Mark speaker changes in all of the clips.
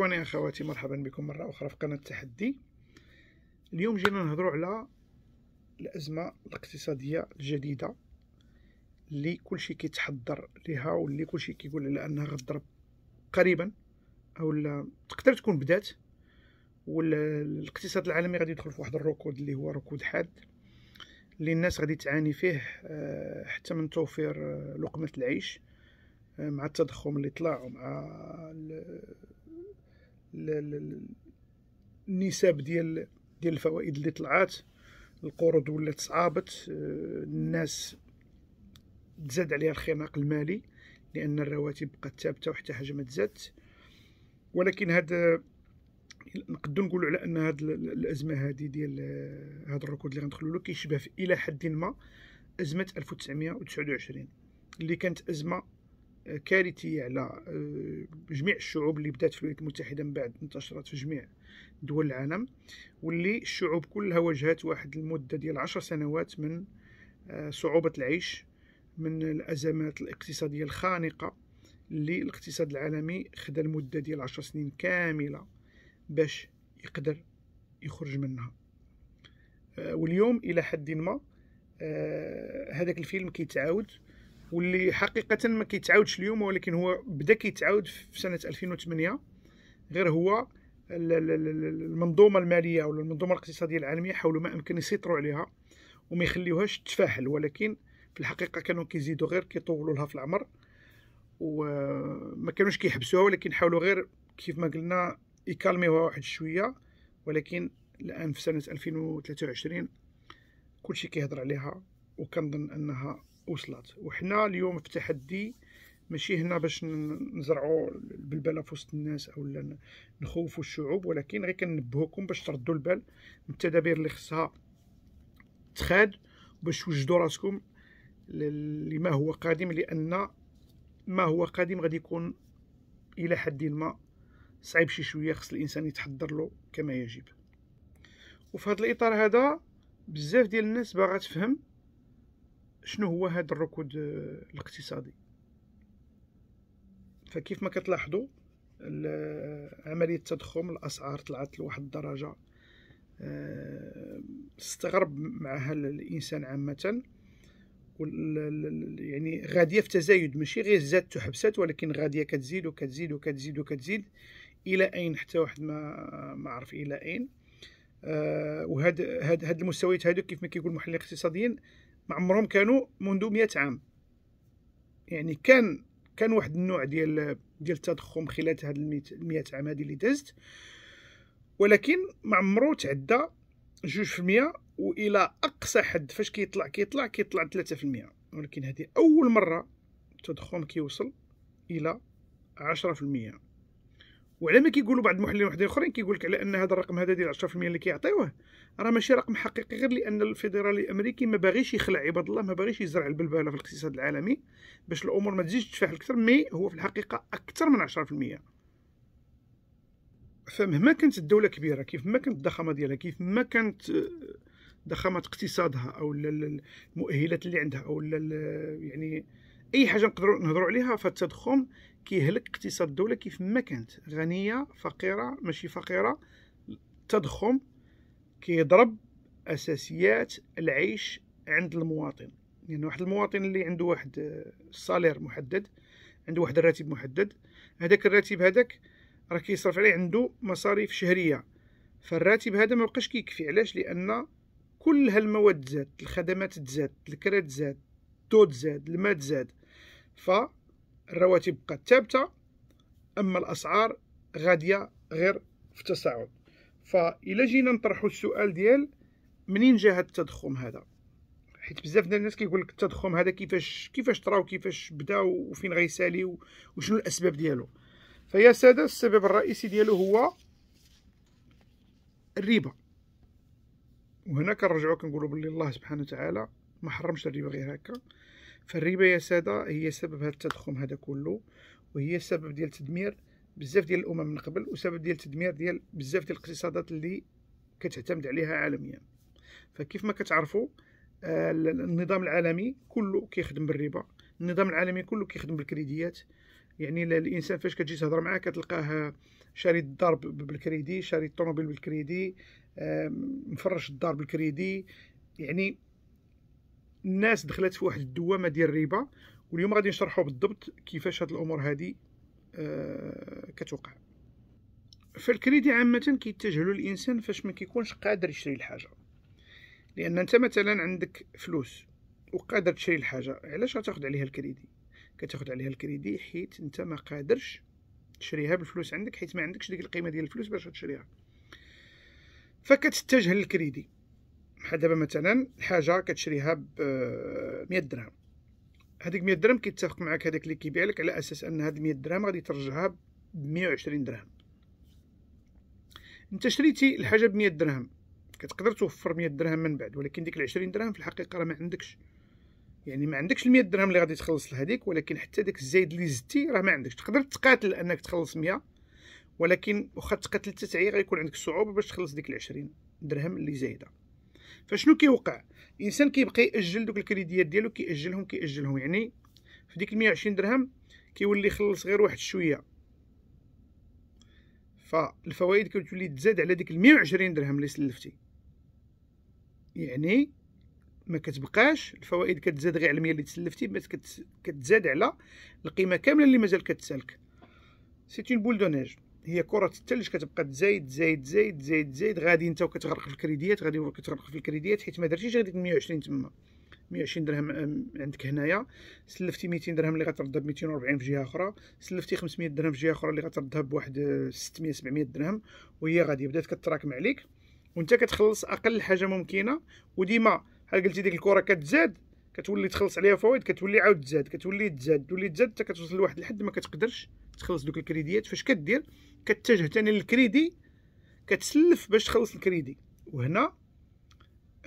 Speaker 1: اخواني اخواتي مرحبا بكم مره اخرى في قناه التحدي اليوم جينا نهضروا على الازمه الاقتصاديه الجديده اللي كلشي كيتحضر ليها واللي كلشي كيقول على انها غتضرب قريبا او تقدر تكون بدات والاقتصاد العالمي غادي يدخل في واحد الركود اللي هو ركود حاد اللي الناس غادي تعاني فيه آه، حتى من توفير آه، لقمه العيش آه، مع التضخم اللي طلع ومع النسب ديال ديال الفوائد اللي طلعات القروض ولات صعابت آه، الناس تزاد عليها الخناق المالي لان الرواتب بقات ثابته وحتى حاجه ما تزادش ولكن هذا نقدر نقولوا على ان هاد الازمه هذه ديال آه، هاد الركود اللي غندخلوا له كيشبه الى حد ما ازمه 1929 اللي كانت ازمه كارثيه على آه، جميع الشعوب اللي بدات في الولايات المتحده من بعد انتشرت في جميع دول العالم واللي الشعوب كلها واجهت واحد المده ديال عشر سنوات من آه، صعوبه العيش من الازمات الاقتصاديه الخانقه اللي الاقتصاد العالمي خدا المده ديال عشر سنين كامله باش يقدر يخرج منها آه، واليوم الى حد ما هذاك الفيلم كيتعاود واللي حقيقه ما كيتعاودش اليوم ولكن هو بدا كيتعاود في سنه 2008 غير هو المنظومه الماليه ولا المنظومه الاقتصاديه العالميه حاولوا ما امكن يسيطروا عليها وما يخليوهاش تفاحل ولكن في الحقيقه كانوا كيزيدوا غير كيطولوا لها في العمر وما كانوش كيحبسوها ولكن حاولوا غير كيف ما قلنا يكالميوها واحد شويه ولكن الان في سنه 2023 كلشي كيهضر عليها وكنظن انها وصلت وحنا اليوم في تحدي ماشي هنا باش نزرعوا البلبله في وسط الناس او نخوفوا الشعوب ولكن غير كنبهوكم باش تردوا البال التدابير اللي خصها تخاد باش توجدوا راسكم لما هو قادم لان ما هو قادم غادي يكون الى حد ما صعيب شي شويه خص الانسان يتحضر له كما يجب وفي هذا الاطار هذا بزاف ديال الناس باغا تفهم شنو هو هذا الركود آه، الاقتصادي فكيف ما كتلاحظوا آه، عملية التضخم الأسعار طلعت لواحد الدرجة آه، استغرب معها الإنسان عامة يعني غادية في تزايد ماشي غير زادت وحبست ولكن غادية كتزيد وكتزيد وكتزيد وكتزيد إلى أين حتى واحد ما ما عرف إلى أين وهاد هاد المستويات هادو كيف ما كيقول المحللين الاقتصاديين ما عمرهم كانوا منذ مئة عام يعني كان كان واحد النوع ديال ديال التضخم خلال هاد المئة عام هادي اللي دازت ولكن ما عمرو تعدى جوج في المية والى اقصى حد فاش كيطلع كيطلع كيطلع ثلاثة في المية ولكن هذه اول مرة التضخم كيوصل الى عشرة في المية وعلى ما كيقولوا بعض المحللين وحدين اخرين كيقول لك على ان هذا الرقم هذا ديال 10% اللي كيعطيوه راه ماشي رقم حقيقي غير لان الفيدرالي الامريكي ما باغيش يخلع عباد الله ما باغيش يزرع البلبله في الاقتصاد العالمي باش الامور ما تزيدش تفاحل اكثر مي هو في الحقيقه اكثر من 10% فمهما كانت الدوله كبيره كيف ما كانت الضخامه ديالها كيف ما كانت آه، ضخامه اقتصادها او المؤهلات اللي عندها او يعني اي حاجه نقدروا نهضروا عليها فالتضخم كيهلك اقتصاد الدوله كيف ما كانت غنيه فقيره ماشي فقيره التضخم كيضرب اساسيات العيش عند المواطن يعني واحد المواطن اللي عنده واحد الصالير آه، محدد عنده واحد الراتب محدد هذاك الراتب هذاك راه كيصرف عليه عنده مصاريف شهريه فالراتب هذا ما بقاش كيكفي علاش لان كل هالمواد زاد الخدمات تزاد الكرات زاد الضوء تزاد الماء تزاد ف الرواتب بقات ثابته اما الاسعار غاديه غير في تصاعد فإلا جينا نطرحوا السؤال ديال منين جا هذا التضخم هذا حيت بزاف ديال الناس كيقول لك التضخم هذا كيفاش كيفاش طرا وكيفاش بدا وفين غيسالي وشنو الاسباب ديالو فيا ساده السبب الرئيسي ديالو هو الربا وهنا كنرجعوا كنقولوا بلي الله سبحانه وتعالى ما حرمش الربا غير هكا فالربا يا ساده هي سبب هذا التضخم هذا كله وهي سبب ديال تدمير بزاف ديال الامم من قبل وسبب ديال تدمير ديال بزاف ديال الاقتصادات اللي كتعتمد عليها عالميا فكيف ما كتعرفوا آه، النظام العالمي كله كيخدم بالربا النظام العالمي كله كيخدم بالكريديات يعني الانسان فاش كتجي تهضر معاه كتلقاه شاري الدار بالكريدي شاري الطوموبيل بالكريدي آه، مفرش الدار بالكريدي يعني الناس دخلت في واحد الدوامه ديال الربا واليوم غادي نشرحوا بالضبط كيفاش هاد الامور هادي آه كتوقع فالكريدي عامه كيتجهلو الانسان فاش ما كيكونش قادر يشري الحاجه لان انت مثلا عندك فلوس وقادر تشري الحاجه علاش غتاخد عليها الكريدي كتاخد عليها الكريدي حيت انت ما قادرش تشريها بالفلوس عندك حيت ما عندكش ديك القيمه ديال الفلوس باش تشريها فكتتجه للكريدي بحال دابا مثلا الحاجه كتشريها ب 100 درهم هذيك 100 درهم كيتفق معاك هذاك اللي كيبيع لك على اساس ان هاد 100 درهم غادي ترجعها ب 120 درهم انت شريتي الحاجه ب 100 درهم كتقدر توفر 100 درهم من بعد ولكن ديك ال 20 درهم في الحقيقه راه ما عندكش يعني ما عندكش ال 100 درهم اللي غادي تخلص لهذيك ولكن حتى داك الزايد اللي زدتي راه ما عندكش تقدر تقاتل انك تخلص 100 ولكن واخا تقاتل حتى غيكون عندك صعوبه باش تخلص ديك ال 20 درهم اللي زايده فشنو كيوقع الانسان كيبقى ياجل دوك الكريديات ديالو كياجلهم كياجلهم يعني في ديك 120 درهم كيولي يخلص غير واحد شويه فالفوائد كتولي تزاد على ديك 120 درهم اللي سلفتي يعني ما كتبقاش الفوائد كتزاد غير على 100 اللي تسلفتي بس كتزاد على القيمه كامله اللي مازال كتسالك سي اون بول دو نيج هي كره الثلج كتبقى تزايد تزايد تزايد تزايد تزايد غادي انت وكتغرق في الكريديات غادي كتغرق في الكريديات حيت ما درتيش غادي 120 تما 120 درهم آه، عندك هنايا سلفتي 200 درهم اللي غتردها ب 240 في جهه اخرى سلفتي 500 درهم في جهه اخرى اللي غتردها بواحد 600 آه، 700 درهم وهي غادي بدات كتراكم عليك وانت كتخلص اقل حاجه ممكنه وديما هل قلتي ديك الكره كتزاد كتولي تخلص عليها فوائد كتولي عاود تزاد كتولي تزاد تولي تزاد حتى كتوصل لواحد الحد ما كتقدرش تخلص دوك الكريديات فاش كدير كتجه ثاني للكريدي كتسلف باش تخلص الكريدي وهنا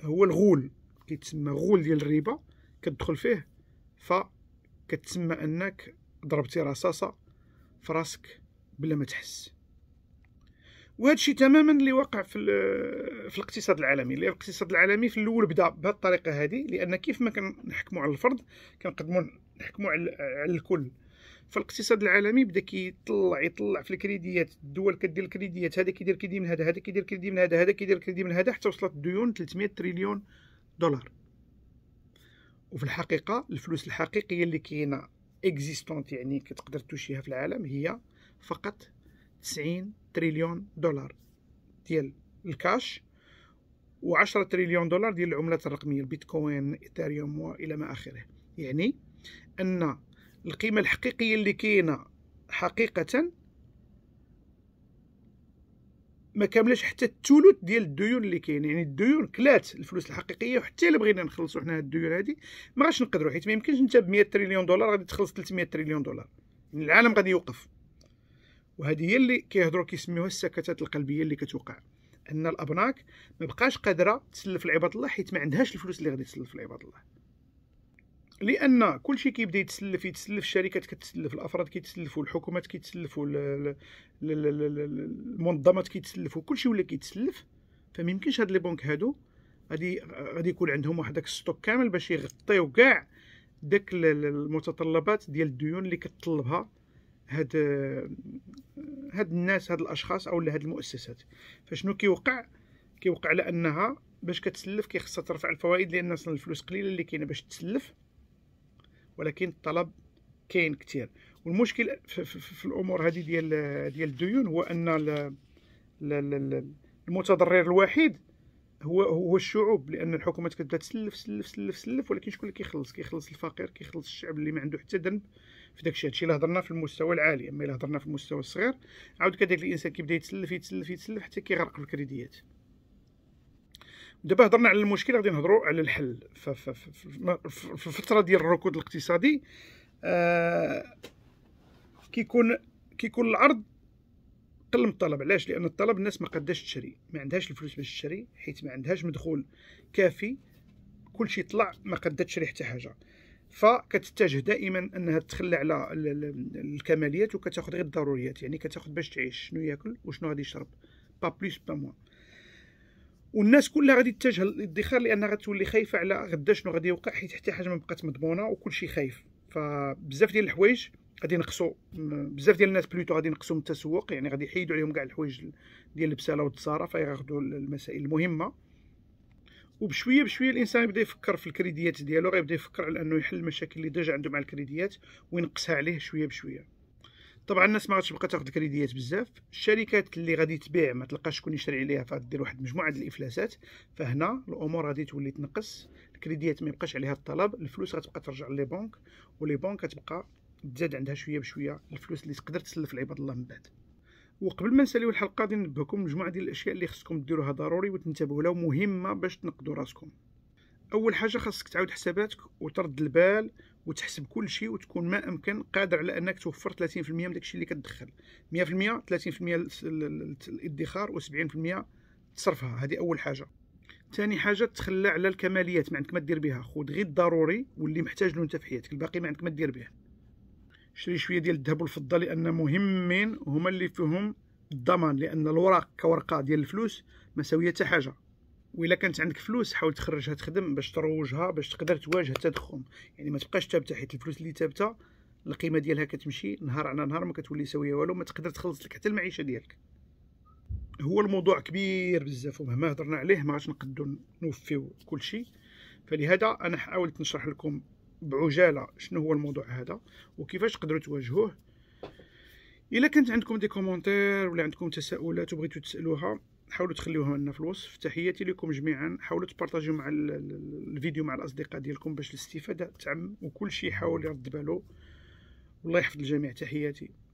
Speaker 1: هو الغول كيتسمى غول ديال الربا كتدخل فيه فكتسمى انك ضربتي رصاصه في راسك بلا ما تحس وهذا الشيء تماما اللي واقع في في الاقتصاد العالمي الاقتصاد العالمي في الاول بدا بهذه الطريقه هذه لان كيف ما كنحكموا على الفرد كنقدموا نحكموا على الكل فالاقتصاد العالمي بدا كيطلع يطلع في الكريديات الدول كدير الكريديات هذا كيدير كريدي من هذا هذا كيدير كريدي من هذا هذا كيدير كريدي من هذا حتى وصلت الديون 300 تريليون دولار وفي الحقيقه الفلوس الحقيقيه اللي كاينه اكزيستونت يعني كتقدر توشيها في العالم هي فقط 90 تريليون دولار ديال الكاش و10 تريليون دولار ديال العملات الرقميه البيتكوين ايثيريوم والى ما اخره يعني ان القيمه الحقيقيه اللي كاينه حقيقه ما كاملش حتى الثلث ديال الديون اللي كاين يعني الديون كلات الفلوس الحقيقيه وحتى الا بغينا نخلصوا حنا هاد الديون هادي ما غاش نقدروا حيت ما يمكنش انت ب 100 تريليون دولار غادي تخلص 300 تريليون دولار يعني العالم غادي يوقف وهذه هي اللي كيهضروا كيسميوها السكتات القلبيه اللي كتوقع ان الابناك ما بقاش قادره تسلف لعباد الله حيت ما عندهاش الفلوس اللي غادي تسلف لعباد الله لان كلشي كيبدا يتسلف يتسلف الشركات كتسلف الافراد كيتسلفوا الحكومات كيتسلفوا المنظمات كيتسلفوا كلشي ولا كيتسلف فما يمكنش هاد لي بنك هادو غادي غادي يكون عندهم واحد داك الستوك كامل باش يغطيو كاع داك المتطلبات ديال الديون اللي كتطلبها هاد هاد الناس هاد الاشخاص او هاد المؤسسات فشنو كيوقع كيوقع على انها باش كتسلف كيخصها ترفع الفوائد لان اصلا الفلوس قليله اللي كاينه باش تسلف ولكن الطلب كاين كثير والمشكل في, في, في الامور هذه ديال ديال الديون هو ان المتضرر الوحيد هو هو الشعوب لان الحكومات كتبدا تسلف سلف سلف سلف ولكن شكون اللي كيخلص كيخلص الفقير كيخلص الشعب اللي ما عنده حتى ذنب في داك الشيء هادشي اللي هضرنا في المستوى العالي اما اللي هضرنا في المستوى الصغير عاود كذلك الانسان كيبدا يتسلف يتسلف يتسلف حتى كيغرق في الكريديات دابا هضرنا على المشكل غادي نهضروا على الحل في الفتره ديال الركود الاقتصادي آه، كيكون كيكون العرض قل من الطلب علاش لان الطلب الناس ما قداش تشري ما عندهاش الفلوس باش تشري حيت ما عندهاش مدخول كافي كل شيء طلع ما قدرت تشري حتى حاجه فكتتجه دائما انها تتخلى على الكماليات وكتاخذ غير الضروريات يعني كتاخذ باش تعيش شنو ياكل وشنو غادي يشرب با بلوس با موان والناس كلها غادي تتجه للادخار لان غتولي خايفه على غدا شنو غادي يوقع حيت حتى حاجه ما بقات مضمونه وكلشي خايف فبزاف ديال الحوايج غادي ينقصوا بزاف ديال الناس بلوتو غادي ينقصوا من التسوق يعني غادي يحيدوا عليهم كاع الحوايج ديال البساله والتصاره فياخذوا المسائل المهمه وبشويه بشويه الانسان يبدا يفكر في الكريديات ديالو غيبدا يفكر على انه يحل المشاكل اللي ديجا عنده مع الكريديات وينقصها عليه شويه بشويه طبعا الناس ما غاديش تبقى تاخذ كريديات بزاف الشركات اللي غادي تبيع ما تلقاش شكون يشري عليها فدير واحد مجموعه ديال الافلاسات فهنا الامور غادي تولي تنقص الكريديات ما يبقاش عليها الطلب الفلوس غتبقى ترجع للي بنك ولي بنك غتبقى تزاد عندها شويه بشويه الفلوس اللي تقدر تسلف العباد الله من بعد وقبل ما نساليو الحلقه غادي ننبهكم مجموعه ديال الاشياء اللي خصكم ديروها ضروري وتنتبهوا لها مهمه باش تنقدوا راسكم اول حاجه خاصك تعاود حساباتك وترد البال وتحسب كل شيء وتكون ما امكن قادر على انك توفر 30% من داكشي اللي كتدخل 100% 30% الادخار و70% تصرفها هذه اول حاجه ثاني حاجه تخلى على الكماليات ما عندك ما دير بها خذ غير الضروري واللي محتاج له انت في حياتك الباقي ما عندك ما دير به شري شويه ديال الذهب والفضه لان مهمين هما اللي فيهم الضمان لان الوراق كورقه ديال الفلوس ما حتى حاجه وإلا كانت عندك فلوس حاول تخرجها تخدم باش تروجها باش تقدر تواجه التضخم يعني ما تبقاش ثابته حيت الفلوس اللي ثابته القيمه ديالها كتمشي نهار على نهار ما كتولي ساويه والو ما تقدر تخلص لك حتى المعيشه ديالك هو الموضوع كبير بزاف ومهما هضرنا عليه ما غاش نقدو نوفيو كلشي فلهذا انا حاولت نشرح لكم بعجاله شنو هو الموضوع هذا وكيفاش تقدروا تواجهوه الا كانت عندكم دي كومونتير ولا عندكم تساؤلات وبغيتوا تسالوها حاولوا تخليوها لنا في الوصف تحياتي لكم جميعا حاولوا تبارطاجيو مع الفيديو مع الاصدقاء ديالكم باش الاستفاده تعم وكل شيء حاول يرد باله والله يحفظ الجميع تحياتي